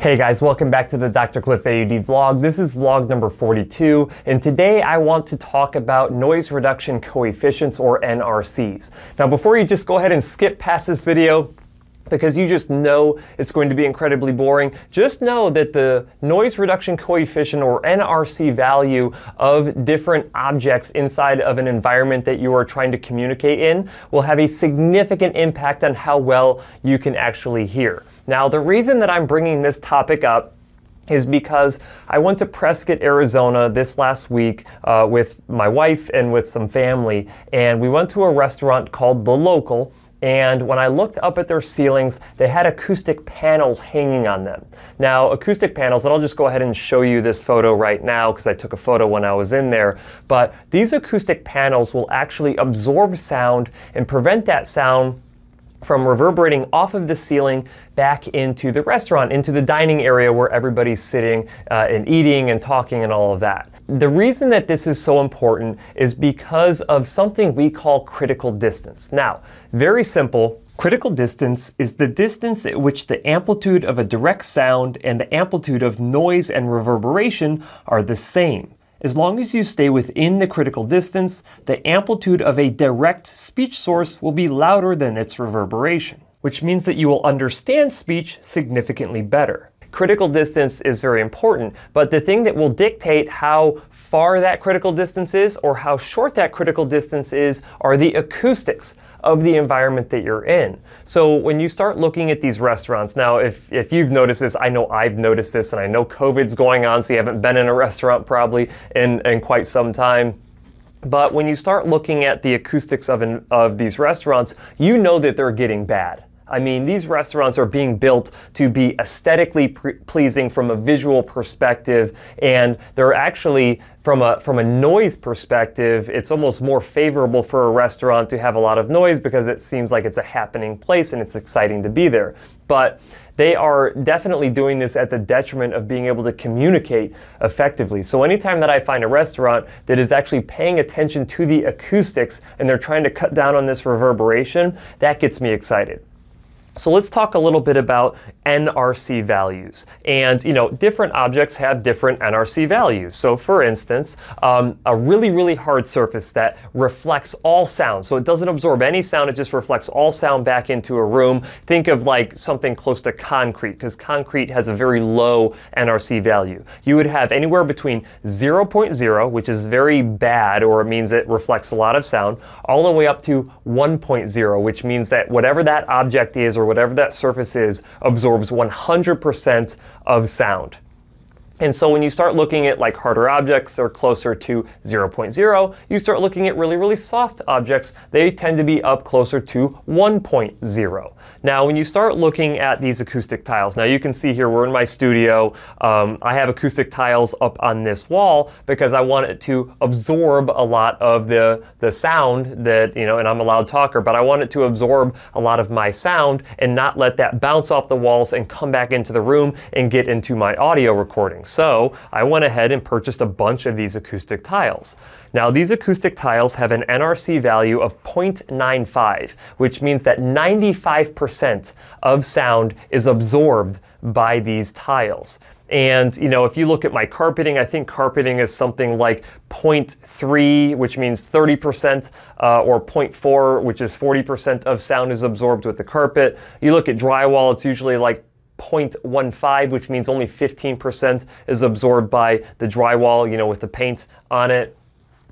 Hey guys, welcome back to the Dr. Cliff AUD vlog. This is vlog number 42, and today I want to talk about noise reduction coefficients or NRCs. Now before you just go ahead and skip past this video, because you just know it's going to be incredibly boring. Just know that the noise reduction coefficient or NRC value of different objects inside of an environment that you are trying to communicate in will have a significant impact on how well you can actually hear. Now, the reason that I'm bringing this topic up is because I went to Prescott, Arizona this last week uh, with my wife and with some family, and we went to a restaurant called The Local and when I looked up at their ceilings, they had acoustic panels hanging on them. Now, acoustic panels, and I'll just go ahead and show you this photo right now because I took a photo when I was in there, but these acoustic panels will actually absorb sound and prevent that sound from reverberating off of the ceiling back into the restaurant, into the dining area where everybody's sitting uh, and eating and talking and all of that the reason that this is so important is because of something we call critical distance. Now, very simple, Critical distance is the distance at which the amplitude of a direct sound and the amplitude of noise and reverberation are the same. As long as you stay within the critical distance, the amplitude of a direct speech source will be louder than its reverberation, which means that you will understand speech significantly better critical distance is very important, but the thing that will dictate how far that critical distance is or how short that critical distance is are the acoustics of the environment that you're in. So when you start looking at these restaurants, now if, if you've noticed this, I know I've noticed this and I know COVID's going on, so you haven't been in a restaurant probably in, in quite some time. But when you start looking at the acoustics of, an, of these restaurants, you know that they're getting bad I mean, these restaurants are being built to be aesthetically pre- pleasing from a visual perspective, and they're actually from a from a noise perspective, it's almost more favorable for a restaurant to have a lot of noise because it seems like it's a happening place and it's exciting to be there. But they are definitely doing this at the detriment of being able to communicate effectively. So anytime that I find a restaurant that is actually paying attention to the acoustics and they're trying to cut down on this reverberation, that gets me excited. So let's talk a little bit about NRC values. And you know, different objects have different NRC values. So for instance, um, a really, really hard surface that reflects all sound. So it doesn't absorb any sound, it just reflects all sound back into a room. Think of like something close to concrete, because concrete has a very low NRC value. You would have anywhere between 0, which is very bad, or it means it reflects a lot of sound, all the way up to 1.0, which means that whatever that object is or whatever that surface is absorbs 100% of sound. And so when you start looking at like harder objects or closer to 0.0, you start looking at really, really soft objects. They tend to be up closer to 1.0. Now, when you start looking at these acoustic tiles, now you can see here we're in my studio. Um, I have acoustic tiles up on this wall because I want it to absorb a lot of the, the sound that, you know, and I'm a loud talker, but I want it to absorb a lot of my sound and not let that bounce off the walls and come back into the room and get into my audio recordings so, I went ahead and purchased a bunch of these acoustic tiles. Now, these acoustic tiles have an NRC value of 0.95, which means that 95% of sound is absorbed by these tiles. And you know, if you look at my carpeting, I think carpeting is something like 0.3, which means 30%, uh, or 0.4, which is 40% of sound is absorbed with the carpet. You look at drywall, it's usually like 0.15, which means only 15% is absorbed by the drywall, you know, with the paint on it.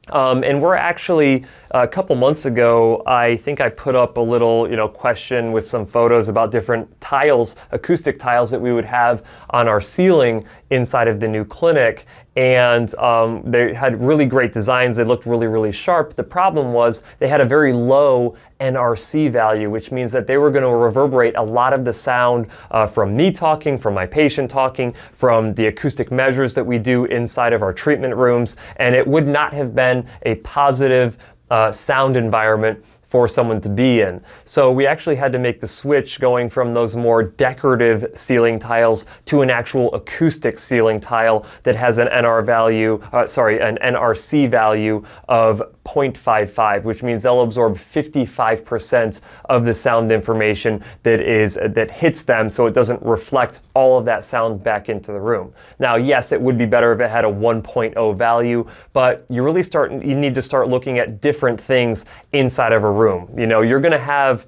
Um, and we're actually a couple months ago, I think I put up a little, you know, question with some photos about different tiles, acoustic tiles that we would have on our ceiling inside of the new clinic and um, they had really great designs. They looked really, really sharp. The problem was they had a very low NRC value, which means that they were going to reverberate a lot of the sound uh, from me talking, from my patient talking, from the acoustic measures that we do inside of our treatment rooms, and it would not have been a positive uh, sound environment for someone to be in. So we actually had to make the switch going from those more decorative ceiling tiles to an actual acoustic ceiling tile that has an NR value, uh, sorry, an NRC value of 0.55, which means they'll absorb 55% of the sound information that is that hits them so it doesn't reflect all of that sound back into the room. Now, yes, it would be better if it had a 1.0 value, but you really start you need to start looking at different things inside of a room. You know, you're going to have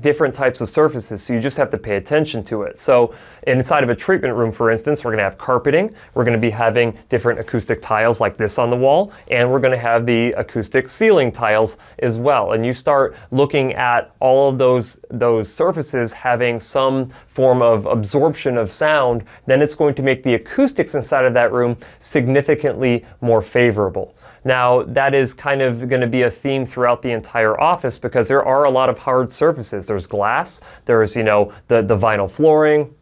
different types of surfaces, so you just have to pay attention to it. So inside of a treatment room, for instance, we're going to have carpeting, we're going to be having different acoustic tiles like this on the wall, and we're going to have the acoustic ceiling tiles as well. And you start looking at all of those, those surfaces having some form of absorption of sound, then it's going to make the acoustics inside of that room significantly more favorable. Now, that is kind of going to be a theme throughout the entire office because there are a lot of hard surfaces. There's glass, there's, you know, the, the vinyl flooring,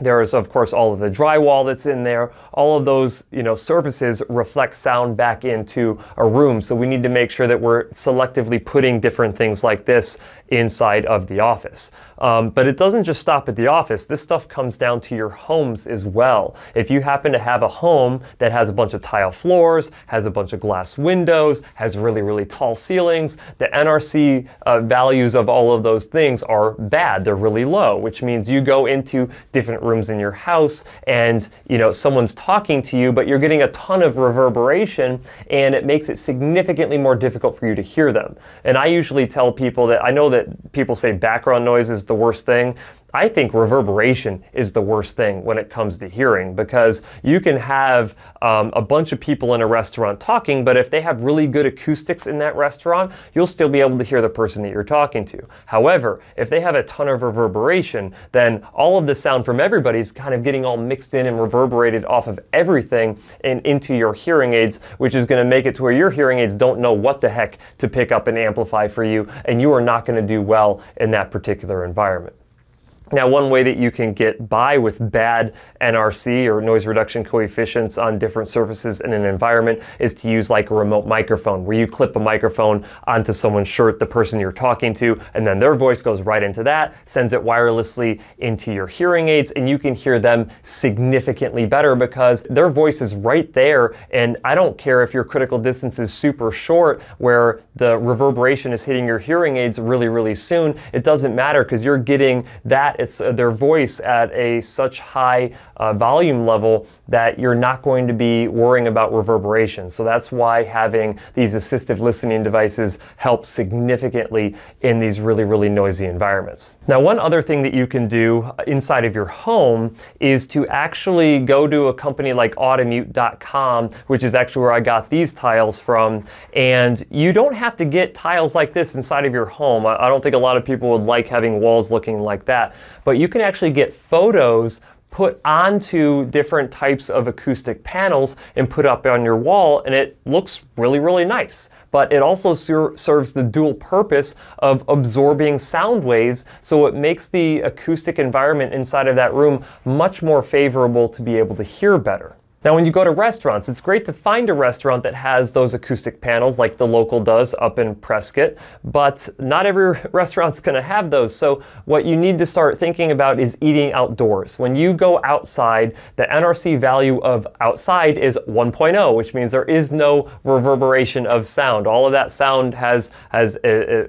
there's of course all of the drywall that's in there all of those you know surfaces reflect sound back into a room so we need to make sure that we're selectively putting different things like this inside of the office um, but it doesn't just stop at the office. This stuff comes down to your homes as well. If you happen to have a home that has a bunch of tile floors, has a bunch of glass windows, has really, really tall ceilings, the NRC uh, values of all of those things are bad. They're really low, which means you go into different rooms in your house and, you know, someone's talking to you, but you're getting a ton of reverberation and it makes it significantly more difficult for you to hear them. And I usually tell people that I know that people say background noise is the worst thing. I think reverberation is the worst thing when it comes to hearing because you can have um, a bunch of people in a restaurant talking, but if they have really good acoustics in that restaurant, you'll still be able to hear the person that you're talking to. However, if they have a ton of reverberation, then all of the sound from everybody is kind of getting all mixed in and reverberated off of everything and into your hearing aids, which is going to make it to where your hearing aids don't know what the heck to pick up and amplify for you, and you are not going to do well in that particular environment. Now, one way that you can get by with bad NRC or noise reduction coefficients on different surfaces in an environment is to use like a remote microphone where you clip a microphone onto someone's shirt, the person you're talking to, and then their voice goes right into that, sends it wirelessly into your hearing aids, and you can hear them significantly better because their voice is right there. And I don't care if your critical distance is super short where the reverberation is hitting your hearing aids really, really soon. It doesn't matter because you're getting that it's uh, their voice at a such high uh, volume level that you're not going to be worrying about reverberation. So that's why having these assistive listening devices helps significantly in these really, really noisy environments. Now, one other thing that you can do uh, inside of your home is to actually go to a company like automute.com, which is actually where I got these tiles from. And you don't have to get tiles like this inside of your home. I, I don't think a lot of people would like having walls looking like that but you can actually get photos put onto different types of acoustic panels and put up on your wall and it looks really really nice but it also ser serves the dual purpose of absorbing sound waves so it makes the acoustic environment inside of that room much more favorable to be able to hear better now, when you go to restaurants, it's great to find a restaurant that has those acoustic panels like the local does up in Prescott, but not every restaurant's gonna have those. So what you need to start thinking about is eating outdoors. When you go outside, the NRC value of outside is 1.0, which means there is no reverberation of sound. All of that sound has, has uh,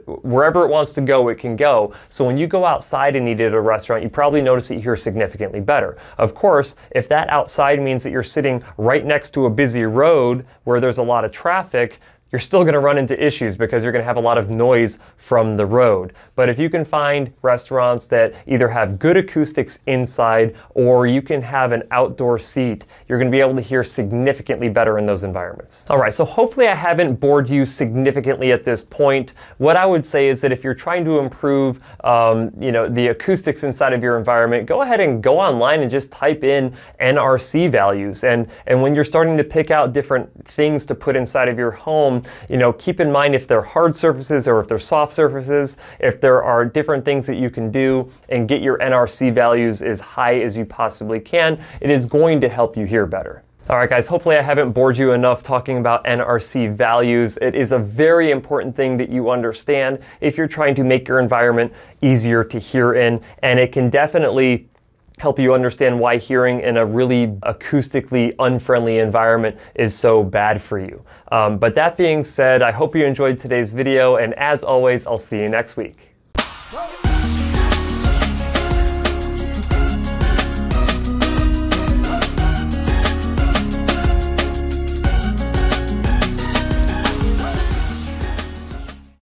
uh, wherever it wants to go, it can go. So when you go outside and eat at a restaurant, you probably notice it here significantly better. Of course, if that outside means that you're sitting sitting right next to a busy road where there's a lot of traffic, you're still going to run into issues because you're going to have a lot of noise from the road. But if you can find restaurants that either have good acoustics inside or you can have an outdoor seat, you're going to be able to hear significantly better in those environments. All right, so hopefully I haven't bored you significantly at this point. What I would say is that if you're trying to improve, um, you know, the acoustics inside of your environment, go ahead and go online and just type in NRC values. And, and when you're starting to pick out different things to put inside of your home, you know, keep in mind if they're hard surfaces or if they're soft surfaces, if there are different things that you can do and get your NRC values as high as you possibly can, it is going to help you hear better. All right, guys, hopefully I haven't bored you enough talking about NRC values. It is a very important thing that you understand if you're trying to make your environment easier to hear in, and it can definitely help you understand why hearing in a really acoustically unfriendly environment is so bad for you. Um, but that being said, I hope you enjoyed today's video, and as always, I'll see you next week.